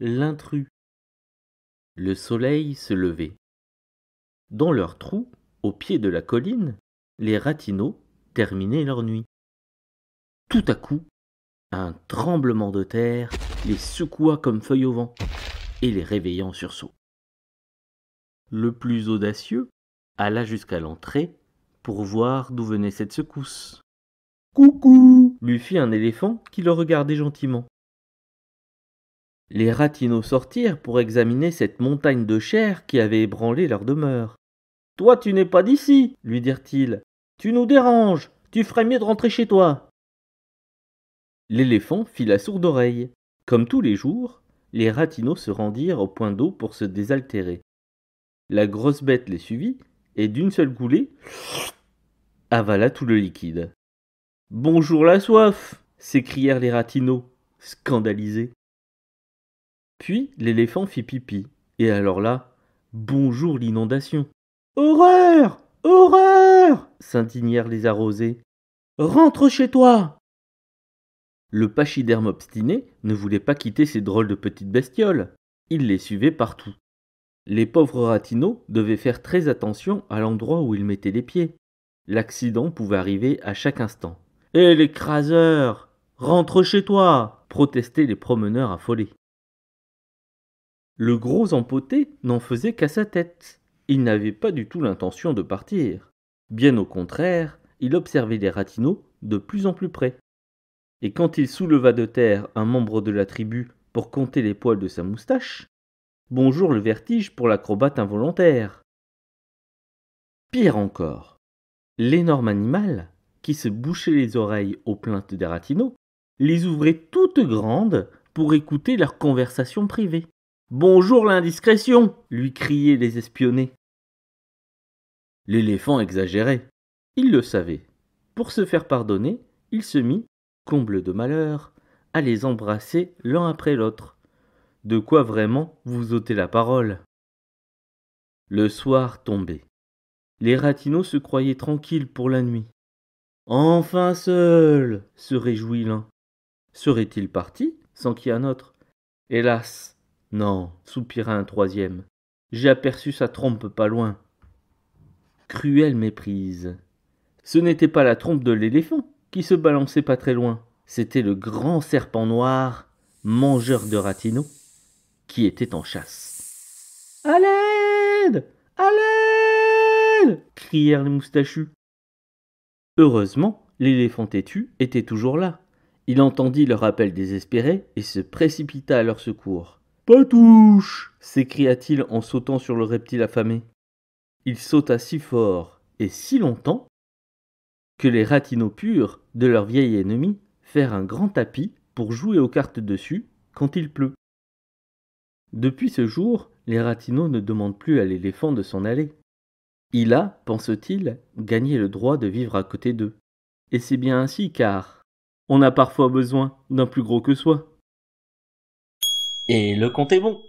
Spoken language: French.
L'intrus. Le soleil se levait. Dans leur trou, au pied de la colline, les ratineaux terminaient leur nuit. Tout à coup, un tremblement de terre les secoua comme feuilles au vent et les réveilla en sursaut. Le plus audacieux alla jusqu'à l'entrée pour voir d'où venait cette secousse. Coucou lui fit un éléphant qui le regardait gentiment. Les ratineaux sortirent pour examiner cette montagne de chair qui avait ébranlé leur demeure. Toi, tu n'es pas d'ici, lui dirent-ils. Tu nous déranges. Tu ferais mieux de rentrer chez toi. L'éléphant fit la sourde oreille. Comme tous les jours, les ratineaux se rendirent au point d'eau pour se désaltérer. La grosse bête les suivit et d'une seule goulée avala tout le liquide. Bonjour la soif s'écrièrent les ratineaux, scandalisés. Puis l'éléphant fit pipi. Et alors là, bonjour l'inondation. Horreur Horreur s'indignèrent les arrosés. Rentre chez toi Le pachyderme obstiné ne voulait pas quitter ces drôles de petites bestioles. Il les suivait partout. Les pauvres ratineaux devaient faire très attention à l'endroit où ils mettaient les pieds. L'accident pouvait arriver à chaque instant. Hé eh, l'écraseur Rentre chez toi protestaient les promeneurs affolés. Le gros empoté n'en faisait qu'à sa tête. Il n'avait pas du tout l'intention de partir. Bien au contraire, il observait les ratineaux de plus en plus près. Et quand il souleva de terre un membre de la tribu pour compter les poils de sa moustache, bonjour le vertige pour l'acrobate involontaire. Pire encore, l'énorme animal, qui se bouchait les oreilles aux plaintes des ratineaux, les ouvrait toutes grandes pour écouter leur conversation privée. Bonjour l'indiscrétion lui criaient les espionnés. L'éléphant exagérait. Il le savait. Pour se faire pardonner, il se mit, comble de malheur, à les embrasser l'un après l'autre. De quoi vraiment vous ôter la parole Le soir tombait. Les ratineaux se croyaient tranquilles pour la nuit. Enfin seul se réjouit l'un. Serait-il parti sans qu'il y ait un autre Hélas non, soupira un troisième. J'ai aperçu sa trompe pas loin. Cruelle méprise. Ce n'était pas la trompe de l'éléphant qui se balançait pas très loin. C'était le grand serpent noir, mangeur de ratineaux, qui était en chasse. À l'aide À l'aide crièrent les moustachus. Heureusement, l'éléphant têtu était toujours là. Il entendit leur appel désespéré et se précipita à leur secours. Patouche s'écria-t-il en sautant sur le reptile affamé. Il sauta si fort et si longtemps que les ratineaux purent, de leur vieil ennemi, faire un grand tapis pour jouer aux cartes dessus quand il pleut. Depuis ce jour, les ratineaux ne demandent plus à l'éléphant de s'en aller. Il a, pense-t-il, gagné le droit de vivre à côté d'eux. Et c'est bien ainsi car on a parfois besoin d'un plus gros que soi. Et le compte est bon.